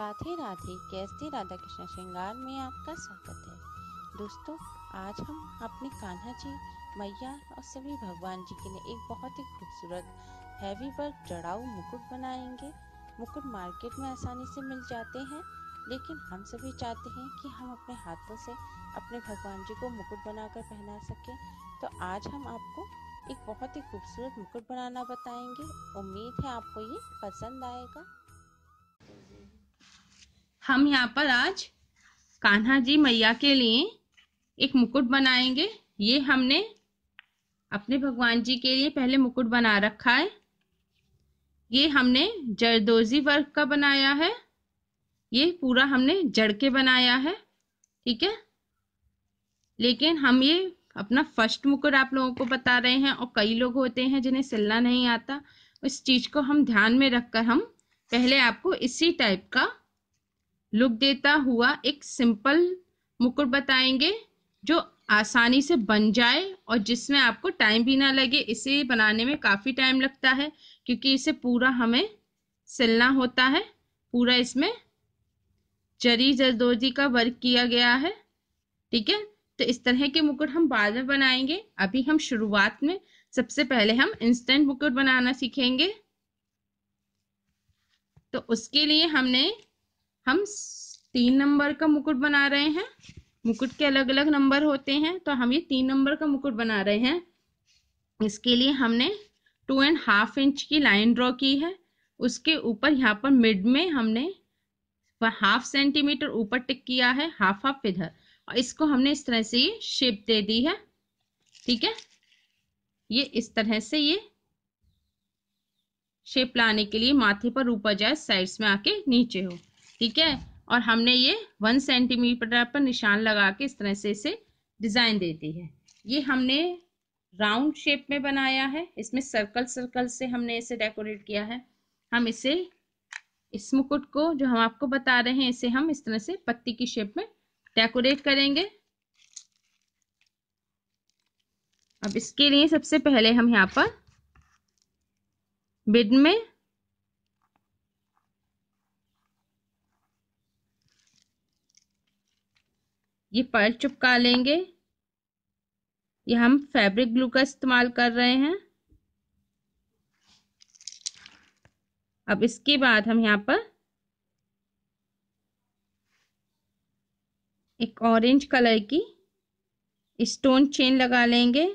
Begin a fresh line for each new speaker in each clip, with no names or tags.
राधे राधे कैसे राधा कृष्ण श्रृंगार में आपका स्वागत है दोस्तों आज हम अपने कान्हा जी मैया और सभी भगवान जी के लिए एक बहुत ही खूबसूरत हैवी वर्क जड़ाऊ मुकुट बनाएंगे मुकुट मार्केट में आसानी से मिल जाते हैं लेकिन हम सभी चाहते हैं कि हम अपने हाथों से अपने भगवान जी को मुकुट बनाकर पहना सकें तो आज हम आपको एक बहुत ही खूबसूरत मुकुट बनाना बताएंगे उम्मीद है आपको ये पसंद आएगा
हम यहाँ पर आज कान्हा जी मैया के लिए एक मुकुट बनाएंगे ये हमने अपने भगवान जी के लिए पहले मुकुट बना रखा है ये हमने जरदोजी वर्ग का बनाया है ये पूरा हमने जड़ के बनाया है ठीक है लेकिन हम ये अपना फर्स्ट मुकुट आप लोगों को बता रहे हैं और कई लोग होते हैं जिन्हें सिलना नहीं आता उस चीज को हम ध्यान में रखकर हम पहले आपको इसी टाइप का लुक देता हुआ एक सिंपल मुकुट बताएंगे जो आसानी से बन जाए और जिसमें आपको टाइम भी ना लगे इसे बनाने में काफ़ी टाइम लगता है क्योंकि इसे पूरा हमें सिलना होता है पूरा इसमें जरी जरदोजी का वर्क किया गया है ठीक है तो इस तरह के मुकुट हम बाद में बनाएंगे अभी हम शुरुआत में सबसे पहले हम इंस्टेंट मुकुट बनाना सीखेंगे तो उसके लिए हमने हम तीन नंबर का मुकुट बना रहे हैं मुकुट के अलग अलग नंबर होते हैं तो हम ये तीन नंबर का मुकुट बना रहे हैं इसके लिए हमने टू एंड हाफ इंच की लाइन ड्रॉ की है उसके ऊपर यहाँ पर मिड में हमने हाफ सेंटीमीटर ऊपर टिक किया है हाफ हाफ इधर और इसको हमने इस तरह से ये शेप दे दी है ठीक है ये इस तरह से ये शेप लाने के लिए माथे पर ऊपर जाए साइड्स में आके नीचे हो ठीक है और हमने ये वन सेंटीमीटर पर निशान लगा के इस तरह से इसे डिज़ाइन दे दी है ये हमने राउंड शेप में बनाया है इसमें सर्कल सर्कल से हमने इसे डेकोरेट किया है हम इसे इस मुकुट को जो हम आपको बता रहे हैं इसे हम इस तरह से पत्ती की शेप में डेकोरेट करेंगे अब इसके लिए सबसे पहले हम यहाँ पर बिड में ये पर्ल चुपका लेंगे ये हम फैब्रिक ग्लू का इस्तेमाल कर रहे हैं अब इसके बाद हम यहाँ पर एक ऑरेंज कलर की स्टोन चेन लगा लेंगे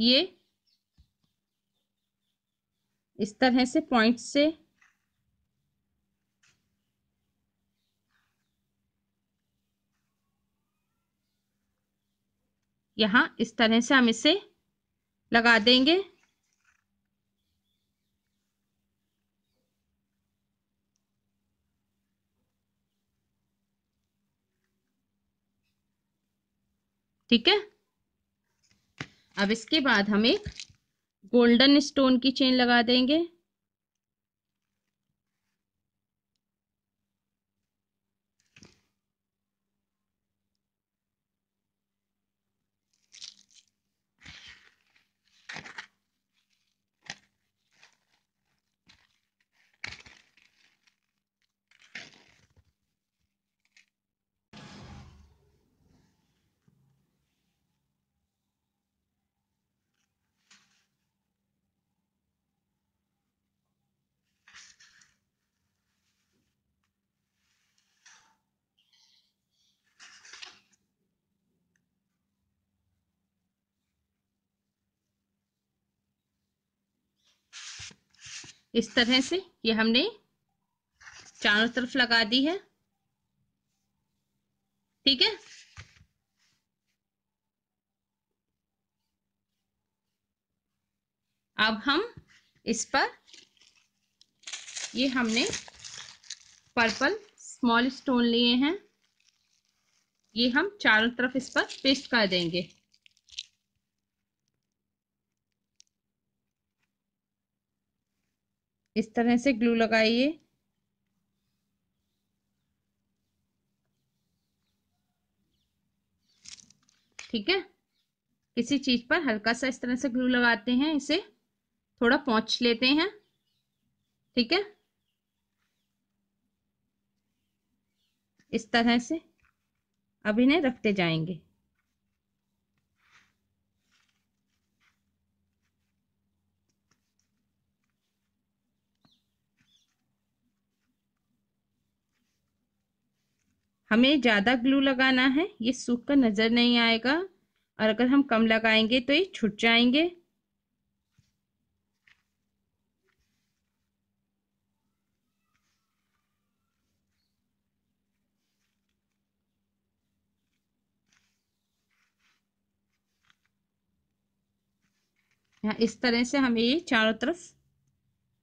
ये इस तरह से पॉइंट से यहाँ इस तरह से हम इसे लगा देंगे ठीक है अब इसके बाद हम एक गोल्डन स्टोन की चेन लगा देंगे इस तरह से ये हमने चारों तरफ लगा दी है ठीक है अब हम इस पर ये हमने पर्पल स्मॉल स्टोन लिए हैं ये हम चारों तरफ इस पर पेस्ट कर देंगे इस तरह से ग्लू लगाइए ठीक है किसी चीज पर हल्का सा इस तरह से ग्लू लगाते हैं इसे थोड़ा पहुंच लेते हैं ठीक है इस तरह से अब इन्हें रखते जाएंगे हमें ज़्यादा ग्लू लगाना है ये सूख कर नज़र नहीं आएगा और अगर हम कम लगाएंगे तो ये छूट जाएंगे इस तरह से हमें ये चारों तरफ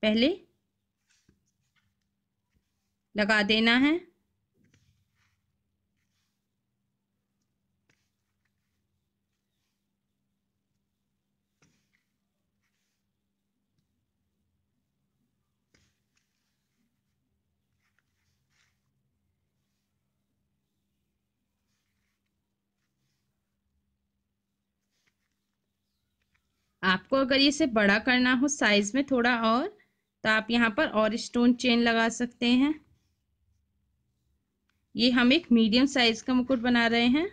पहले लगा देना है आपको अगर इसे बड़ा करना हो साइज़ में थोड़ा और तो आप यहाँ पर और स्टोन चेन लगा सकते हैं ये हम एक मीडियम साइज़ का मुकुट बना रहे हैं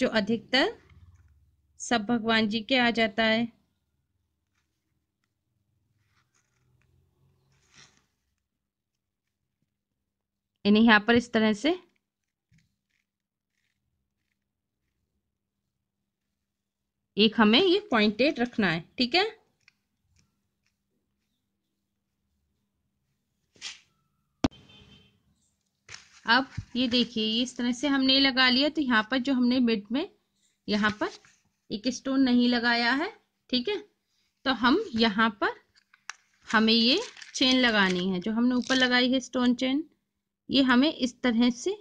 जो अधिकतर सब भगवान जी के आ जाता है इन्हें यहाँ पर इस तरह से एक हमें ये पॉइंटेड रखना है ठीक है अब ये देखिए इस तरह से हमने लगा लिया तो यहाँ पर जो हमने मिड में यहाँ पर एक स्टोन नहीं लगाया है ठीक है तो हम यहाँ पर हमें ये चेन लगानी है जो हमने ऊपर लगाई है स्टोन चेन ये हमें इस तरह से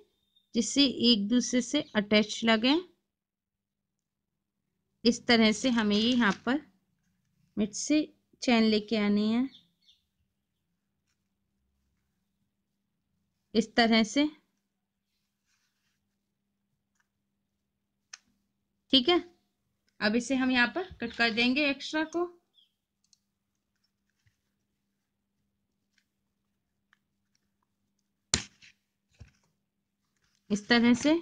जिससे एक दूसरे से अटैच लगे इस तरह से हमें ये यहाँ पर मिट से चैन लेके आनी है इस तरह से ठीक है अब इसे हम यहाँ पर कट कर देंगे एक्स्ट्रा को इस तरह से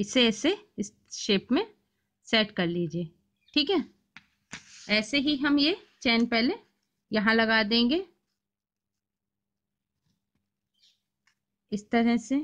इसे ऐसे इस शेप में सेट कर लीजिए ठीक है ऐसे ही हम ये चैन पहले यहाँ लगा देंगे इस तरह से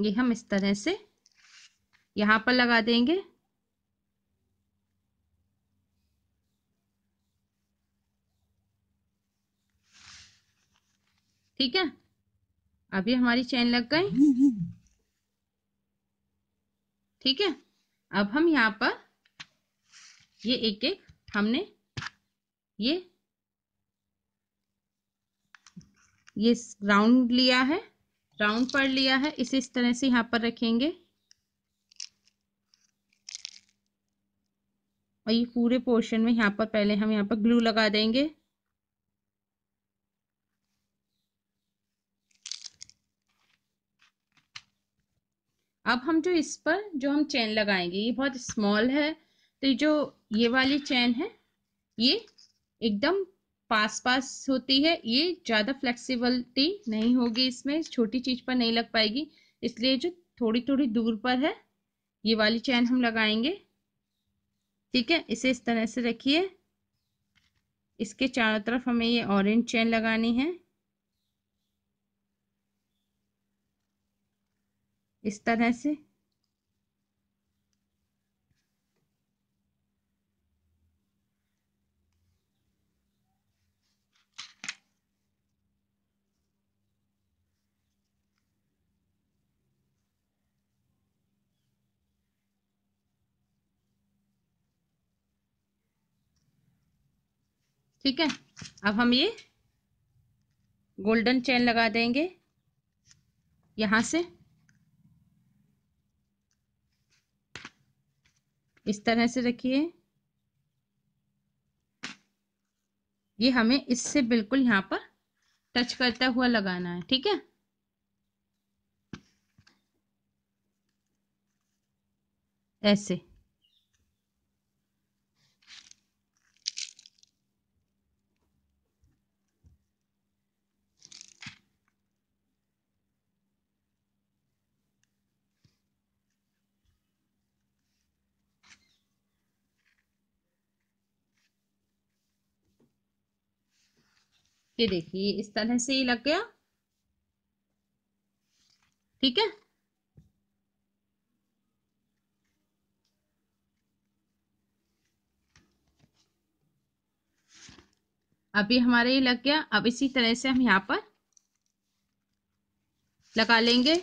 ये हम इस तरह से यहाँ पर लगा देंगे ठीक है अभी हमारी चेन लग गई ठीक है अब हम यहाँ पर ये एक एक हमने ये ये राउंड लिया है राउंड पढ़ लिया है इसे इस तरह से यहाँ पर रखेंगे और ये पूरे पोर्शन में यहाँ पर पहले हम यहाँ पर ग्लू लगा देंगे अब हम जो इस पर जो हम चेन लगाएंगे ये बहुत स्मॉल है तो ये जो ये वाली चेन है ये एकदम पास पास होती है ये ज़्यादा फ्लेक्सीबलिटी नहीं होगी इसमें छोटी चीज़ पर नहीं लग पाएगी इसलिए जो थोड़ी थोड़ी दूर पर है ये वाली चैन हम लगाएंगे ठीक है इसे इस तरह से रखिए इसके चारों तरफ हमें ये ऑरेंज चैन लगानी है इस तरह से ठीक है अब हम ये गोल्डन चेन लगा देंगे यहाँ से इस तरह से रखिए ये हमें इससे बिल्कुल यहाँ पर टच करता हुआ लगाना है ठीक है ऐसे ये देखिए इस तरह से ये लग गया ठीक है अभी हमारे ये लग गया अब इसी तरह से हम यहाँ पर लगा लेंगे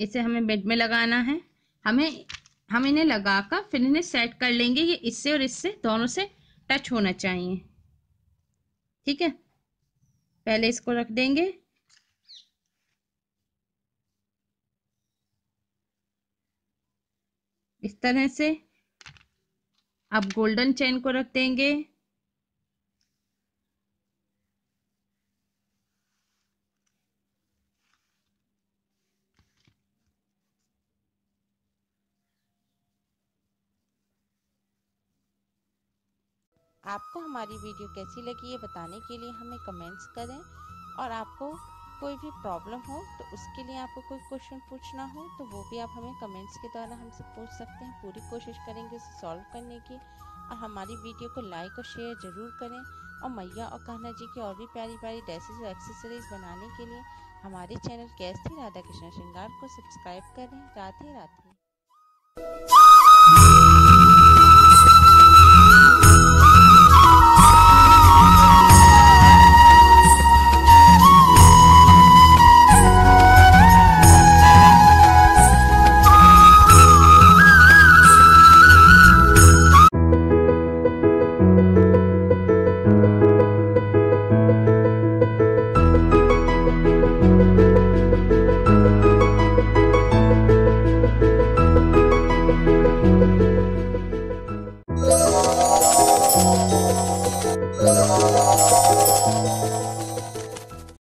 इसे हमें बेड में लगाना है हमें हम इन्हें लगाकर फिर इन्हें सेट कर लेंगे ये इससे और इससे दोनों से टच होना चाहिए ठीक है पहले इसको रख देंगे इस तरह से अब गोल्डन चेन को रख देंगे
आपको हमारी वीडियो कैसी लगी ये बताने के लिए हमें कमेंट्स करें और आपको कोई भी प्रॉब्लम हो तो उसके लिए आपको कोई क्वेश्चन पूछना हो तो वो भी आप हमें कमेंट्स के द्वारा हमसे पूछ सकते हैं पूरी कोशिश करेंगे उसे सॉल्व करने की और हमारी वीडियो को लाइक और शेयर ज़रूर करें और मैया और कान्हा जी की और भी प्यारी प्यारी ड्रेसेस और एक्सेसरीज बनाने के लिए हमारे चैनल कैस थी राधा कृष्ण श्रृंगार को सब्सक्राइब करें राधे राधे